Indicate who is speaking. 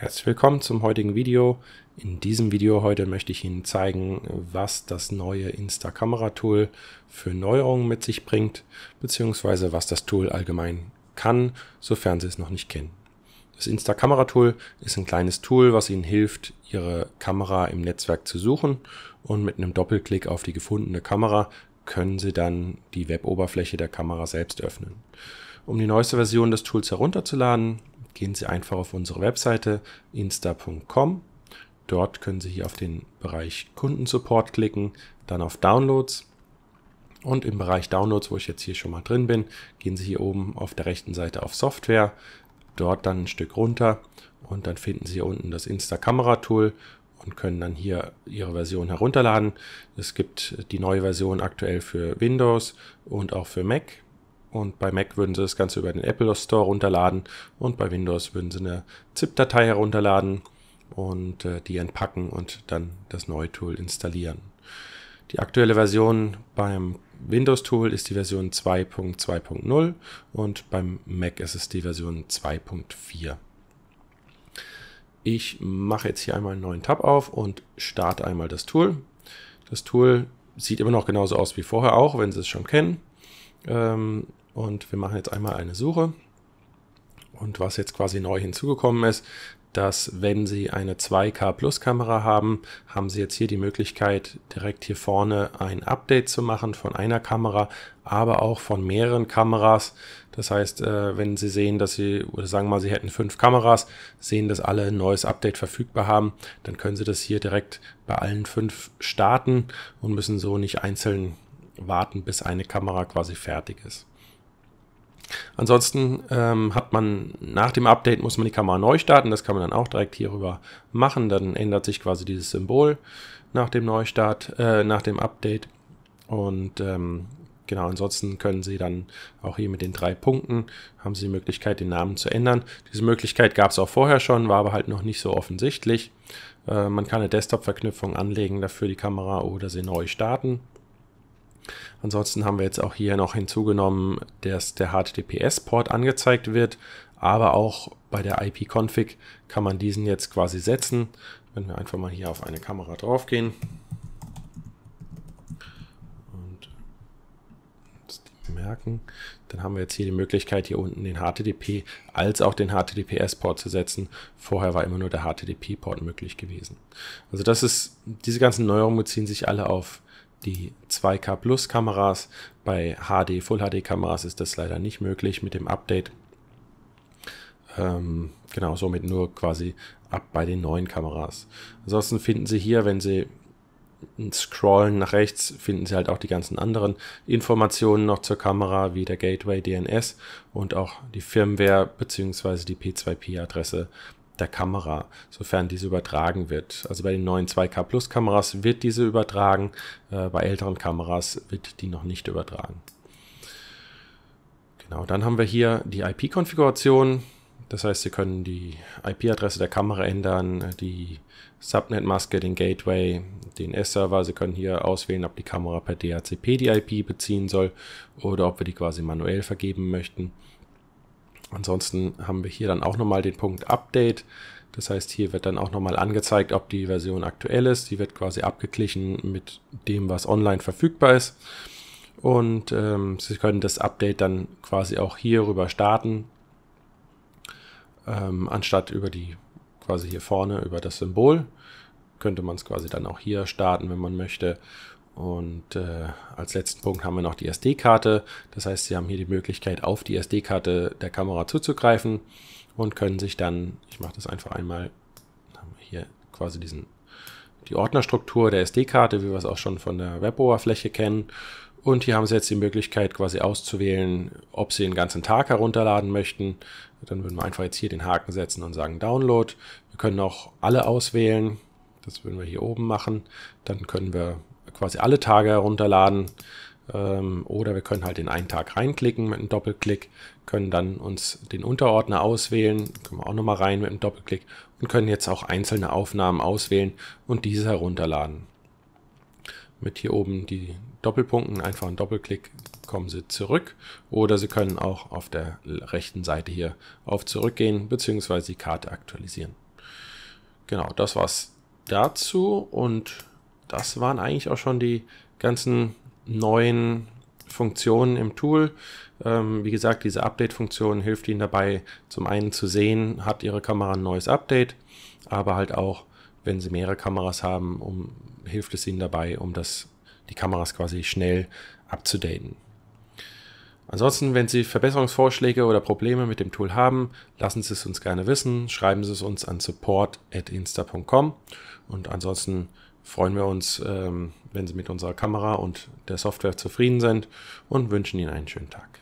Speaker 1: Herzlich willkommen zum heutigen Video. In diesem Video heute möchte ich Ihnen zeigen, was das neue Insta-Kamera-Tool für Neuerungen mit sich bringt, beziehungsweise was das Tool allgemein kann, sofern Sie es noch nicht kennen. Das Insta-Kamera-Tool ist ein kleines Tool, was Ihnen hilft, Ihre Kamera im Netzwerk zu suchen und mit einem Doppelklick auf die gefundene Kamera können Sie dann die Web-Oberfläche der Kamera selbst öffnen. Um die neueste Version des Tools herunterzuladen, gehen Sie einfach auf unsere Webseite insta.com. Dort können Sie hier auf den Bereich Kundensupport klicken, dann auf Downloads. Und im Bereich Downloads, wo ich jetzt hier schon mal drin bin, gehen Sie hier oben auf der rechten Seite auf Software, dort dann ein Stück runter und dann finden Sie hier unten das Insta-Kamera-Tool und können dann hier Ihre Version herunterladen. Es gibt die neue Version aktuell für Windows und auch für Mac. Und bei Mac würden Sie das Ganze über den Apple Store runterladen und bei Windows würden Sie eine ZIP-Datei herunterladen und äh, die entpacken und dann das neue Tool installieren. Die aktuelle Version beim Windows Tool ist die Version 2.2.0 und beim Mac ist es die Version 2.4. Ich mache jetzt hier einmal einen neuen Tab auf und starte einmal das Tool. Das Tool sieht immer noch genauso aus wie vorher auch, wenn Sie es schon kennen. Ähm, und wir machen jetzt einmal eine Suche. Und was jetzt quasi neu hinzugekommen ist, dass wenn Sie eine 2K Plus Kamera haben, haben Sie jetzt hier die Möglichkeit, direkt hier vorne ein Update zu machen von einer Kamera, aber auch von mehreren Kameras. Das heißt, äh, wenn Sie sehen, dass Sie, oder sagen wir mal, Sie hätten fünf Kameras, sehen, dass alle ein neues Update verfügbar haben, dann können Sie das hier direkt bei allen fünf starten und müssen so nicht einzeln warten, bis eine Kamera quasi fertig ist. Ansonsten ähm, hat man nach dem Update muss man die Kamera neu starten. Das kann man dann auch direkt hierüber machen. Dann ändert sich quasi dieses Symbol nach dem Neustart, äh, nach dem Update. Und ähm, genau, ansonsten können Sie dann auch hier mit den drei Punkten haben Sie die Möglichkeit, den Namen zu ändern. Diese Möglichkeit gab es auch vorher schon, war aber halt noch nicht so offensichtlich. Äh, man kann eine Desktop-Verknüpfung anlegen, dafür die Kamera oder sie neu starten. Ansonsten haben wir jetzt auch hier noch hinzugenommen, dass der HTTPS-Port angezeigt wird, aber auch bei der IP-Config kann man diesen jetzt quasi setzen. Wenn wir einfach mal hier auf eine Kamera draufgehen und merken, dann haben wir jetzt hier die Möglichkeit, hier unten den HTTP als auch den HTTPS-Port zu setzen. Vorher war immer nur der HTTP-Port möglich gewesen. Also das ist, diese ganzen Neuerungen beziehen sich alle auf die 2K Plus Kameras. Bei HD, Full HD Kameras ist das leider nicht möglich mit dem Update. Ähm, genau, somit nur quasi ab bei den neuen Kameras. Ansonsten finden Sie hier, wenn Sie scrollen nach rechts, finden Sie halt auch die ganzen anderen Informationen noch zur Kamera, wie der Gateway DNS und auch die Firmware bzw. die P2P-Adresse der Kamera, sofern diese übertragen wird. Also bei den neuen 2K Plus Kameras wird diese übertragen, äh, bei älteren Kameras wird die noch nicht übertragen. Genau, dann haben wir hier die IP-Konfiguration. Das heißt, Sie können die IP-Adresse der Kamera ändern, die Subnet-Maske, den Gateway, den S-Server. Sie können hier auswählen, ob die Kamera per DHCP die IP beziehen soll oder ob wir die quasi manuell vergeben möchten. Ansonsten haben wir hier dann auch nochmal den Punkt Update. Das heißt, hier wird dann auch nochmal angezeigt, ob die Version aktuell ist. Die wird quasi abgeglichen mit dem, was online verfügbar ist. Und ähm, Sie können das Update dann quasi auch hier rüber starten, ähm, anstatt über die quasi hier vorne über das Symbol könnte man es quasi dann auch hier starten, wenn man möchte. Und äh, als letzten Punkt haben wir noch die SD-Karte. Das heißt, Sie haben hier die Möglichkeit, auf die SD-Karte der Kamera zuzugreifen und können sich dann, ich mache das einfach einmal, haben wir hier quasi diesen, die Ordnerstruktur der SD-Karte, wie wir es auch schon von der Web-Oberfläche kennen. Und hier haben Sie jetzt die Möglichkeit, quasi auszuwählen, ob Sie den ganzen Tag herunterladen möchten. Dann würden wir einfach jetzt hier den Haken setzen und sagen Download. Wir können auch alle auswählen. Das würden wir hier oben machen. Dann können wir quasi alle Tage herunterladen. Ähm, oder wir können halt den einen Tag reinklicken mit einem Doppelklick, können dann uns den Unterordner auswählen, können wir auch nochmal rein mit einem Doppelklick und können jetzt auch einzelne Aufnahmen auswählen und diese herunterladen. Mit hier oben die Doppelpunkten, einfach einen Doppelklick, kommen Sie zurück. Oder Sie können auch auf der rechten Seite hier auf Zurückgehen bzw. die Karte aktualisieren. Genau, das war's dazu und das waren eigentlich auch schon die ganzen neuen Funktionen im Tool. Ähm, wie gesagt, diese Update-Funktion hilft Ihnen dabei, zum einen zu sehen, hat Ihre Kamera ein neues Update, aber halt auch, wenn Sie mehrere Kameras haben, um, hilft es Ihnen dabei, um das, die Kameras quasi schnell abzudaten. Ansonsten, wenn Sie Verbesserungsvorschläge oder Probleme mit dem Tool haben, lassen Sie es uns gerne wissen. Schreiben Sie es uns an support.insta.com und ansonsten freuen wir uns, ähm, wenn Sie mit unserer Kamera und der Software zufrieden sind und wünschen Ihnen einen schönen Tag.